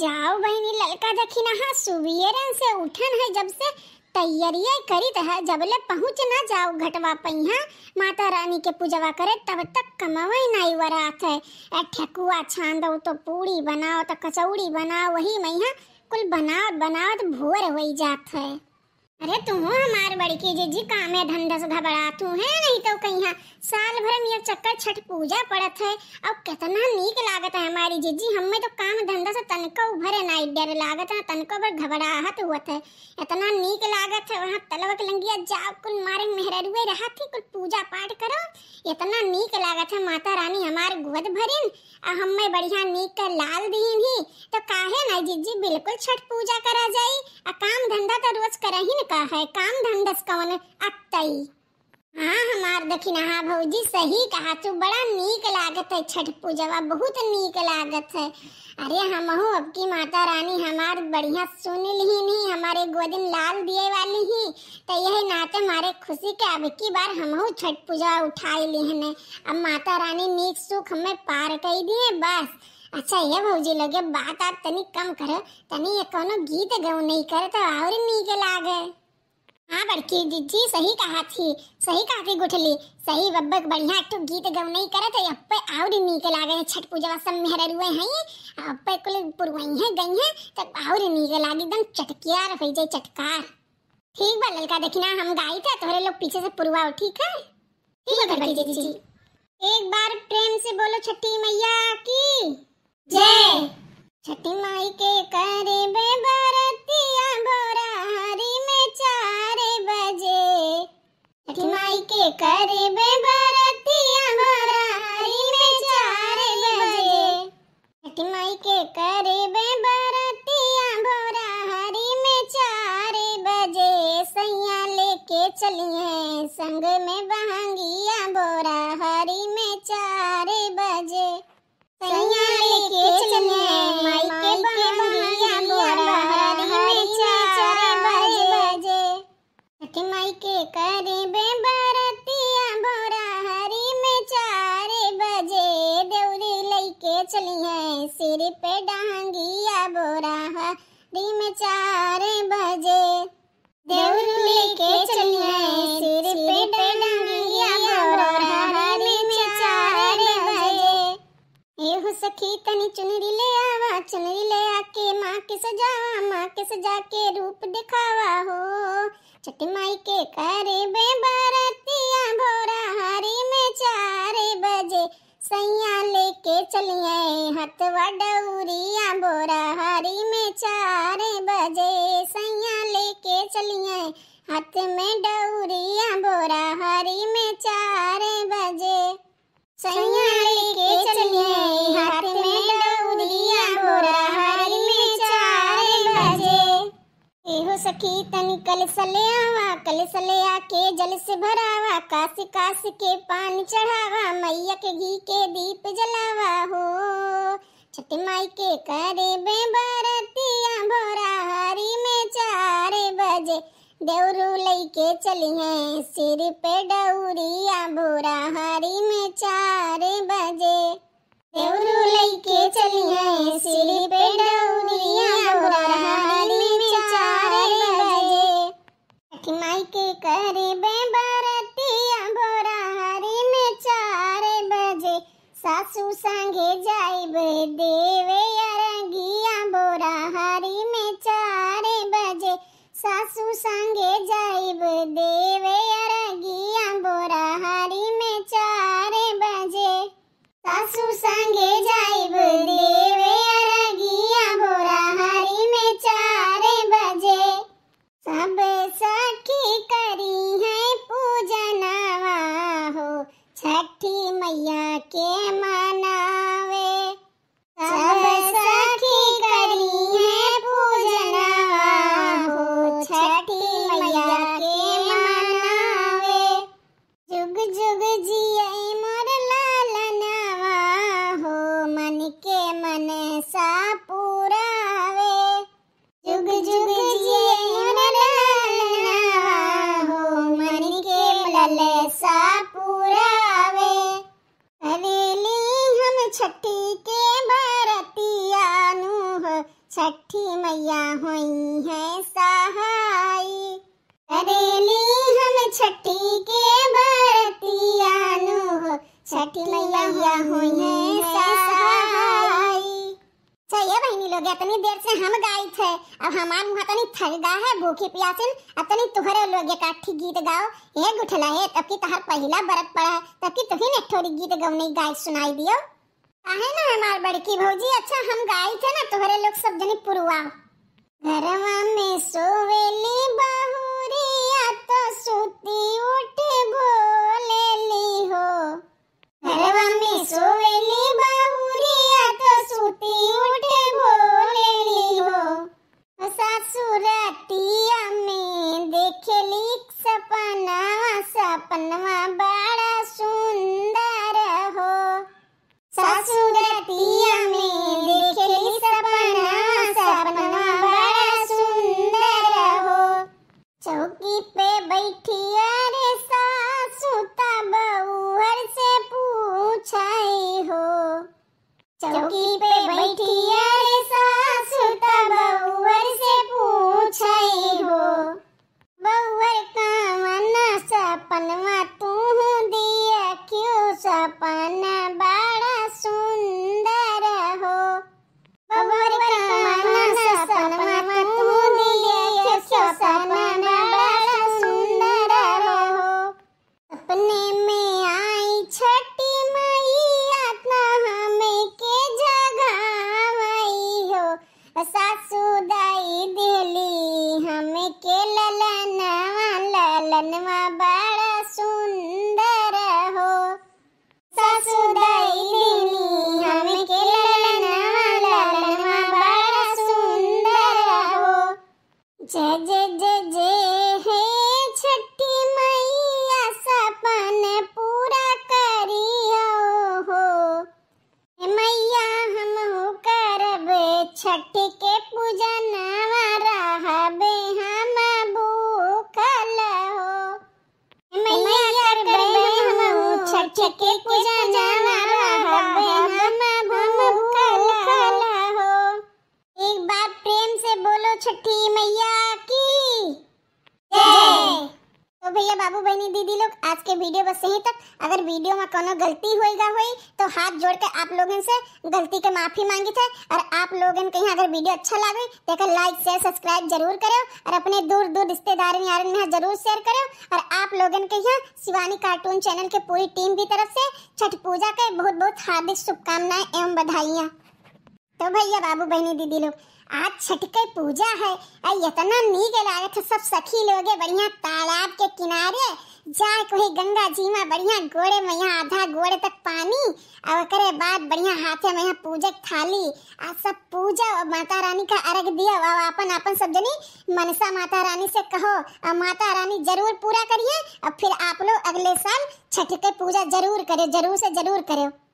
जाओ बहनी लड़का देखी ना हाँ, सुबेरे से उठन है जब से तैयारिया करी तह जब ले पहुँच ना जाओ घटवा पई हाँ। माता रानी के पूजवा करे तब तक कमावे नाई वरात है ए ठेकुआ छान दो तो पूड़ी बनाओ तो कचौड़ी बनाओ वही मैं हाँ, कुल बनाओ बनाओ तो भोर हो जात है अरे तुम हो हमार बड़ी की जीजी काम है धंधा सुधा बड़ा तू है नहीं तो कहीं हाँ साल भर में चक्कर छठ पूजा पड़त है अब कितना नीक लागत है हमारी जीजी हमें तो काम धंधा से तनको उभर है ना डर लागत है तनको पर घबराहट हुआ है इतना नीक लागत है वहाँ तलवक लंगिया जाओ कुल मारे मेहरा रुए रहा थी कुल पूजा पाठ करो इतना नीक लागत है माता रानी हमार गुवद भरिन और हमें बढ़िया नीक कर लाल दीन ही तो काहे ना जीजी बिल्कुल छठ पूजा करा जाई और काम धंधा तो रोज करा ही का है काम धंधस कौन अक्तई हाँ हमार दखिनहा भौजी सही कहा तू बड़ा नीक लागत है छठ पूजवा बहुत नीक लागत है अरे हमहू हाँ अब की माता रानी हमार बढ़िया सुन ली नहीं हमारे गोदिन लाल दिए वाली ही तो यह नाते हमारे खुशी के अब की बार हमहू छठ पूजा उठाई ली हने अब माता रानी नीक सुख हमें पार कर दिए बस अच्छा ये भौजी लगे बात आप तनी कम करो तनी ये कोनो गीत गौ नहीं करे तो और नीक लाग लड़की जीजी सही कहा थी सही कहा थी गुठली सही बब्बक बढ़िया एक तो गीत नहीं करत है अप्पे और नीक लागे है छठ पूजा सब मेहर रुए हैं अप्पे कुल पुरवाई है गई है तब तो और नीक लागे एकदम चटकियार हो जाए चटकार ठीक बा ललका देखना हम गाई थे तोरे लोग पीछे से पुरवा ठीक है ठीक है जी जी एक बार प्रेम से बोलो छठी मैया की जय छठी माई के करे बे भरतिया बोरा करीब बरतिया बरारी में चार बजे माई के बरतिया में चार बजे सैया लेके चलिए संग में बहंगिया में चार बजे सैया लेके चलिए माई के बहंगिया में चार बजे माई के बे सिर पे डांगिया बोरा दिन चार बजे देवर लेके चलिए सिर पे डांगिया बोरा दिन चार बजे ये हो सखी तनी चुनरी ले आवा चुनरी ले आके माँ के सजावा माँ के सजा के रूप दिखावा हो छठी माई के करे बे बरतिया भोरा हरी में चार बजे सैया लेके चलिए महत्वड उरी बोरा हरी में चार बजे सैया लेके चलिए हाथ में डौरिया बोरा हरी में चार बजे सैया सखी तन कल सलयावा कल सलया के जल से भरावा कास कास के पान चढ़ावा मैया के घी के दीप जलावा हो छठ माई के करे बे बरतिया भोरा हरी में चार बजे देवरू लई के चली है सिर पे डौरिया भोरा हरी में चार बजे देवरू baby. मैया हुई है सहाय करेली हम छठी के भरतियानु नु छठी मैया हुई है सहाय चाहिए बहनी लोग इतनी देर से हम गाए थे अब हमार तो नहीं थक गा है भूखे प्यासिन अब तनी तुहरे लोग ये काठी गीत गाओ ये गुठला है तब की तहर पहला बरत पड़ा है तब की तुही ने थोड़ी गीत गौनी गाय सुनाई दियो आहे ना हमार बड़की भौजी अच्छा हम गाई थे ना तोहरे लोग सब जनी पुरवा घरवा में सो चौकी पे बैठी अरे सासू तब उहर से पूछाई हो चौकी पे बैठी अरे सासू तब उहर से पूछाई हो बहुर का मना सपनवा अपने चके पूजना एक बार प्रेम से बोलो छठी मैया की जय तो भैया बाबू बहनी दीदी लोग आज के वीडियो बस यहीं तक अगर वीडियो में कोनो गलती होएगा हुई तो हाथ जोड़ के आप लोगों से गलती के माफी मांगी थे और आप लोगों के अगर वीडियो अच्छा लगे तो एक लाइक शेयर सब्सक्राइब जरूर करो और अपने दूर दूर रिश्तेदार यारन में जरूर शेयर करो और आप लोगों के यहाँ शिवानी कार्टून चैनल के पूरी टीम की तरफ से छठ पूजा के बहुत बहुत हार्दिक शुभकामनाएं एवं बधाइयाँ तो भैया बाबू बहनी दीदी लोग आज छठ के पूजा है आ इतना नीक लागत है सब सखी लोगे बढ़िया तालाब के किनारे जाए कोई गंगा जी में बढ़िया गोड़े में यहाँ आधा गोड़े तक पानी और करे बाद बढ़िया हाथे में यहाँ पूजक थाली आ सब पूजा और माता रानी का अर्घ दिया और अपन अपन सब जनी मनसा माता रानी से कहो और माता रानी जरूर पूरा करिए और फिर आप लोग अगले साल छठ के पूजा जरूर करे जरूर से जरूर करे